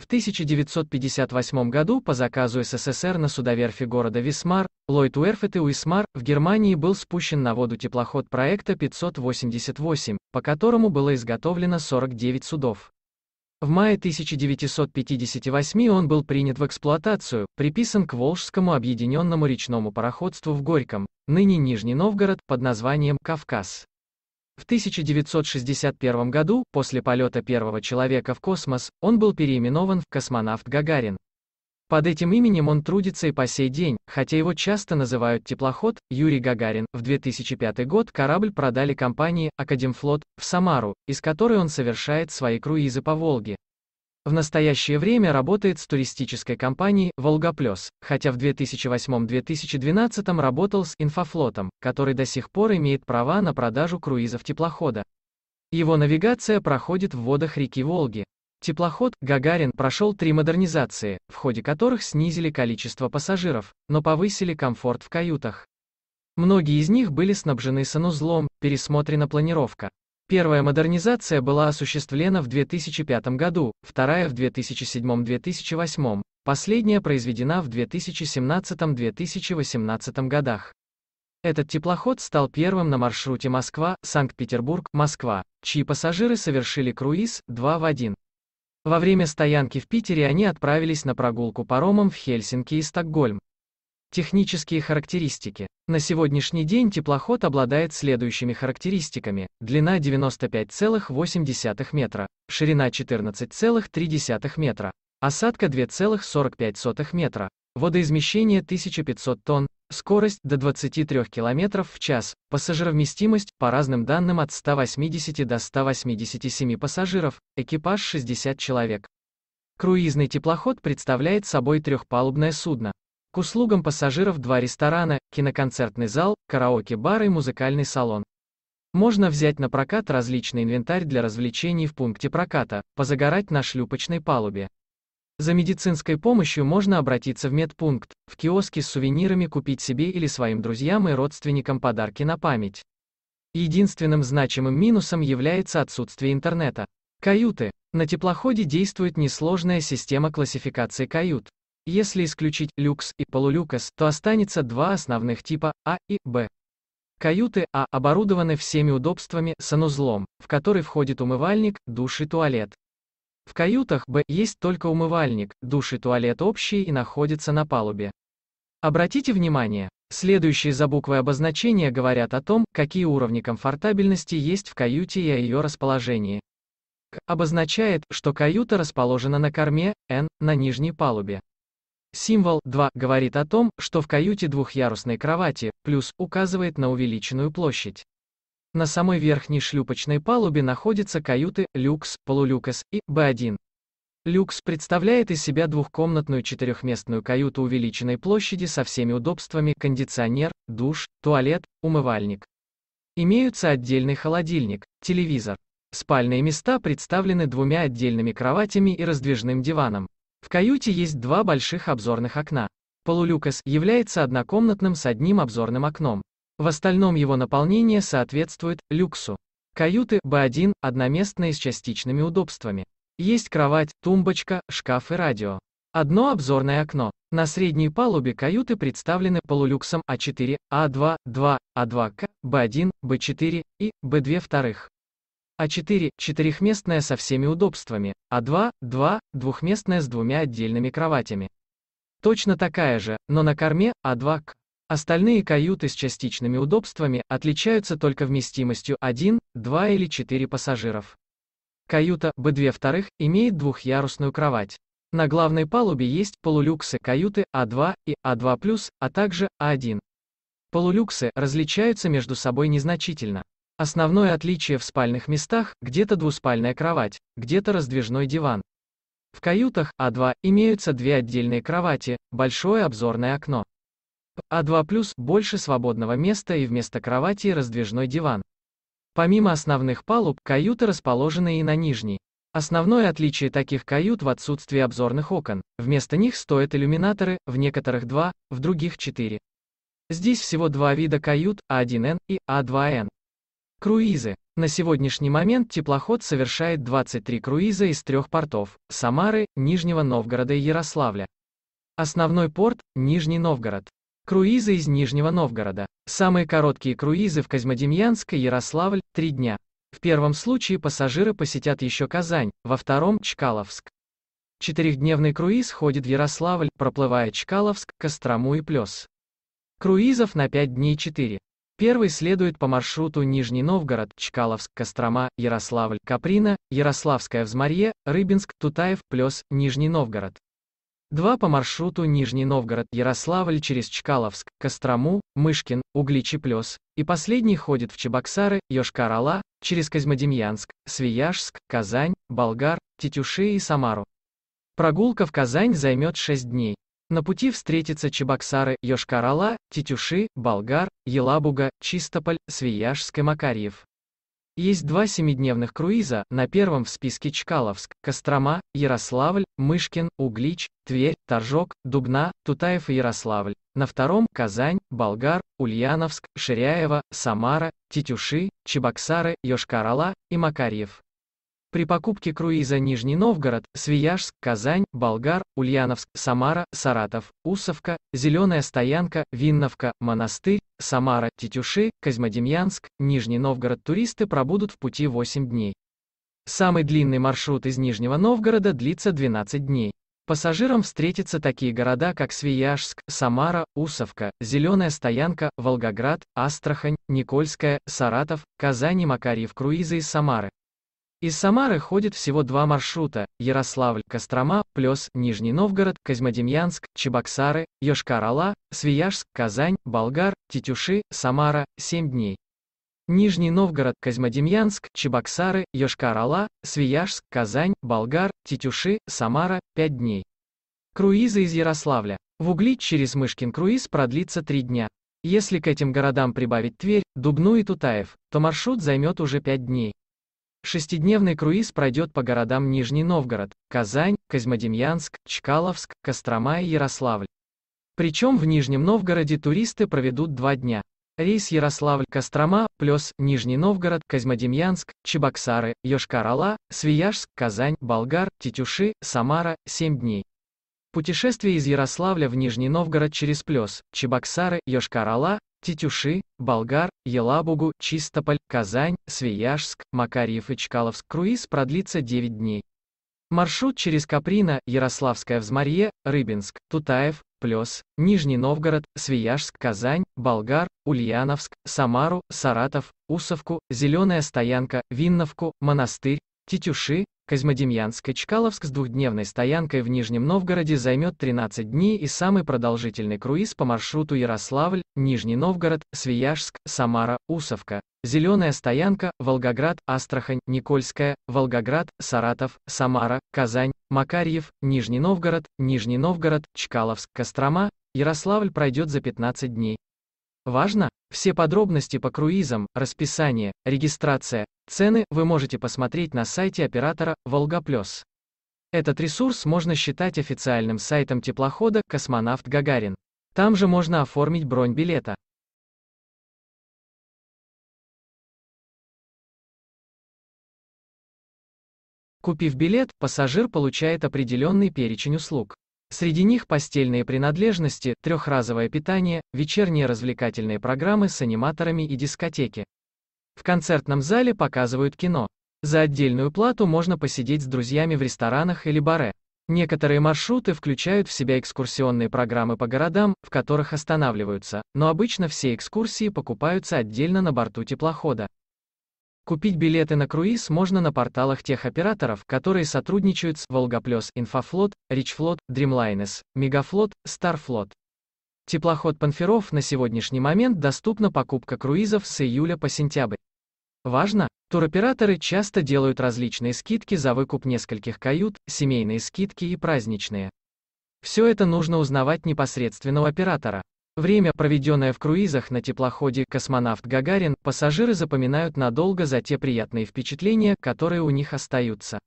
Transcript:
В 1958 году по заказу СССР на судоверфи города Висмар, Ллойд Уэрфет и Уисмар, в Германии был спущен на воду теплоход проекта 588, по которому было изготовлено 49 судов. В мае 1958 он был принят в эксплуатацию, приписан к Волжскому объединенному речному пароходству в Горьком, ныне Нижний Новгород, под названием «Кавказ». В 1961 году, после полета первого человека в космос, он был переименован в «Космонавт Гагарин». Под этим именем он трудится и по сей день, хотя его часто называют теплоход, Юрий Гагарин. В 2005 год корабль продали компании «Академфлот» в Самару, из которой он совершает свои круизы по Волге. В настоящее время работает с туристической компанией Волгоплес, хотя в 2008-2012 работал с «Инфофлотом», который до сих пор имеет права на продажу круизов теплохода. Его навигация проходит в водах реки Волги. Теплоход «Гагарин» прошел три модернизации, в ходе которых снизили количество пассажиров, но повысили комфорт в каютах. Многие из них были снабжены санузлом, пересмотрена планировка. Первая модернизация была осуществлена в 2005 году, вторая в 2007-2008, последняя произведена в 2017-2018 годах. Этот теплоход стал первым на маршруте Москва-Санкт-Петербург-Москва, чьи пассажиры совершили круиз 2 в 1. Во время стоянки в Питере они отправились на прогулку паромом в Хельсинки и Стокгольм. Технические характеристики. На сегодняшний день теплоход обладает следующими характеристиками. Длина 95,8 метра, ширина 14,3 метра, осадка 2,45 метра, водоизмещение 1500 тонн, скорость до 23 км в час, пассажировместимость, по разным данным от 180 до 187 пассажиров, экипаж 60 человек. Круизный теплоход представляет собой трехпалубное судно, к услугам пассажиров два ресторана, киноконцертный зал, караоке-бар и музыкальный салон. Можно взять на прокат различный инвентарь для развлечений в пункте проката, позагорать на шлюпочной палубе. За медицинской помощью можно обратиться в медпункт, в киоске с сувенирами купить себе или своим друзьям и родственникам подарки на память. Единственным значимым минусом является отсутствие интернета. Каюты. На теплоходе действует несложная система классификации кают. Если исключить люкс и полулюкс, то останется два основных типа А и Б. Каюты А оборудованы всеми удобствами, санузлом, в который входит умывальник, душ и туалет. В каютах Б есть только умывальник, душ и туалет общие и находятся на палубе. Обратите внимание, следующие за буквой обозначения говорят о том, какие уровни комфортабельности есть в каюте и о ее расположении. К обозначает, что каюта расположена на корме, Н, на нижней палубе. Символ 2 говорит о том, что в каюте двухъярусной кровати, плюс указывает на увеличенную площадь. На самой верхней шлюпочной палубе находятся каюты «Люкс», полулюкс и b 1 «Люкс» представляет из себя двухкомнатную четырехместную каюту увеличенной площади со всеми удобствами – кондиционер, душ, туалет, умывальник. Имеются отдельный холодильник, телевизор. Спальные места представлены двумя отдельными кроватями и раздвижным диваном. В каюте есть два больших обзорных окна. Полулюкас является однокомнатным с одним обзорным окном. В остальном его наполнение соответствует люксу. Каюты b 1 одноместные с частичными удобствами. Есть кровать, тумбочка, шкаф и радио. Одно обзорное окно. На средней палубе каюты представлены полулюксом А4, А2, 2, А2К, Б1, Б4 и Б2 вторых. А4 – четырехместная со всеми удобствами, А2 – 2, двухместная с двумя отдельными кроватями. Точно такая же, но на корме А2 к. Остальные каюты с частичными удобствами отличаются только вместимостью 1, 2 или 4 пассажиров. Каюта Б2 вторых имеет двухъярусную кровать. На главной палубе есть полулюксы каюты А2 и А2+, а также А1. Полулюксы различаются между собой незначительно. Основное отличие в спальных местах – где-то двуспальная кровать, где-то раздвижной диван. В каютах А2 имеются две отдельные кровати, большое обзорное окно. А2 плюс – больше свободного места и вместо кровати раздвижной диван. Помимо основных палуб, каюты расположены и на нижней. Основное отличие таких кают в отсутствии обзорных окон. Вместо них стоят иллюминаторы, в некоторых два, в других четыре. Здесь всего два вида кают, А1Н и А2Н. Круизы. На сегодняшний момент теплоход совершает 23 круиза из трех портов – Самары, Нижнего Новгорода и Ярославля. Основной порт – Нижний Новгород. Круизы из Нижнего Новгорода. Самые короткие круизы в Козьмодемьянск и Ярославль – 3 дня. В первом случае пассажиры посетят еще Казань, во втором – Чкаловск. Четырехдневный круиз ходит в Ярославль, проплывая Чкаловск, Кострому и Плес. Круизов на 5 дней 4. Первый следует по маршруту Нижний Новгород, Чкаловск, Кострома, Ярославль, Каприна, Ярославская взморье, Рыбинск, Тутаев, Плес, Нижний Новгород. Два по маршруту Нижний Новгород, Ярославль через Чкаловск, Кострому, Мышкин, Угличи Плес, и последний ходит в Чебоксары, Йошкар-Ола, через Козьмодемьянск, Свияжск, Казань, Болгар, Тетюши и Самару. Прогулка в Казань займет 6 дней. На пути встретятся Чебоксары, Йошкар-Ола, Тетюши, Болгар, Елабуга, Чистополь, Свияжск и Макарьев. Есть два семидневных круиза, на первом в списке Чкаловск, Кострома, Ярославль, Мышкин, Углич, Тверь, Торжок, Дубна, Тутаев и Ярославль. На втором – Казань, Болгар, Ульяновск, Ширяево, Самара, Тетюши, Чебоксары, Йошкар-Ола и Макарьев. При покупке круиза Нижний Новгород, Свияжск, Казань, Болгар, Ульяновск, Самара, Саратов, Усовка, Зеленая стоянка, Винновка, Монастырь, Самара, Тетюши, Козьмодемьянск, Нижний Новгород туристы пробудут в пути 8 дней. Самый длинный маршрут из Нижнего Новгорода длится 12 дней. Пассажирам встретятся такие города, как Свияжск, Самара, Усовка, Зеленая стоянка, Волгоград, Астрахань, Никольская, Саратов, Казань и Макарьев круизы из Самары. Из Самары ходит всего два маршрута – Ярославль, Кострома, Плес, Нижний Новгород, Козьмодемьянск, Чебоксары, Йошкар-Ола, Свияжск, Казань, Болгар, Тетюши, Самара, 7 дней. Нижний Новгород, Козьмодемьянск, Чебоксары, Йошкар-Ола, Свияжск, Казань, Болгар, Тетюши, Самара, 5 дней. Круизы из Ярославля. В Углич через Мышкин круиз продлится 3 дня. Если к этим городам прибавить Тверь, Дубну и Тутаев, то маршрут займет уже 5 дней. Шестидневный круиз пройдет по городам Нижний Новгород, Казань, Козьмодемьянск, Чкаловск, Кострома и Ярославль. Причем в Нижнем Новгороде туристы проведут два дня. Рейс Ярославль-Кострома, плюс Нижний Новгород, Козьмодемьянск, Чебоксары, Йошкар-Ола, Свияжск, Казань, Болгар, Тетюши, Самара, 7 дней. Путешествие из Ярославля в Нижний Новгород через Плес, Чебоксары, Йошкар-Ола, Тетюши, Болгар, Елабугу, Чистополь, Казань, Свияжск, Макарьев и Чкаловск. Круиз продлится 9 дней. Маршрут через Каприно, Ярославское взморье, Рыбинск, Тутаев, Плес, Нижний Новгород, Свияжск, Казань, Болгар, Ульяновск, Самару, Саратов, Усовку, Зеленая стоянка, Винновку, Монастырь, Тетюши, Козьмодемьянск и Чкаловск с двухдневной стоянкой в Нижнем Новгороде займет 13 дней и самый продолжительный круиз по маршруту Ярославль, Нижний Новгород, Свияжск, Самара, Усовка, Зеленая стоянка, Волгоград, Астрахань, Никольская, Волгоград, Саратов, Самара, Казань, Макарьев, Нижний Новгород, Нижний Новгород, Чкаловск, Кострома, Ярославль пройдет за 15 дней. Важно! Все подробности по круизам, расписание, регистрация, Цены вы можете посмотреть на сайте оператора «Волгоплёс». Этот ресурс можно считать официальным сайтом теплохода «Космонавт Гагарин». Там же можно оформить бронь билета. Купив билет, пассажир получает определенный перечень услуг. Среди них постельные принадлежности, трехразовое питание, вечерние развлекательные программы с аниматорами и дискотеки. В концертном зале показывают кино. За отдельную плату можно посидеть с друзьями в ресторанах или баре. Некоторые маршруты включают в себя экскурсионные программы по городам, в которых останавливаются, но обычно все экскурсии покупаются отдельно на борту теплохода. Купить билеты на круиз можно на порталах тех операторов, которые сотрудничают с Волгоплес, Инфофлот, Ричфлот, Дримлайнес, Мегафлот, Старфлот. Теплоход Панферов на сегодняшний момент доступна покупка круизов с июля по сентябрь. Важно, туроператоры часто делают различные скидки за выкуп нескольких кают, семейные скидки и праздничные. Все это нужно узнавать непосредственно у оператора. Время, проведенное в круизах на теплоходе «Космонавт Гагарин», пассажиры запоминают надолго за те приятные впечатления, которые у них остаются.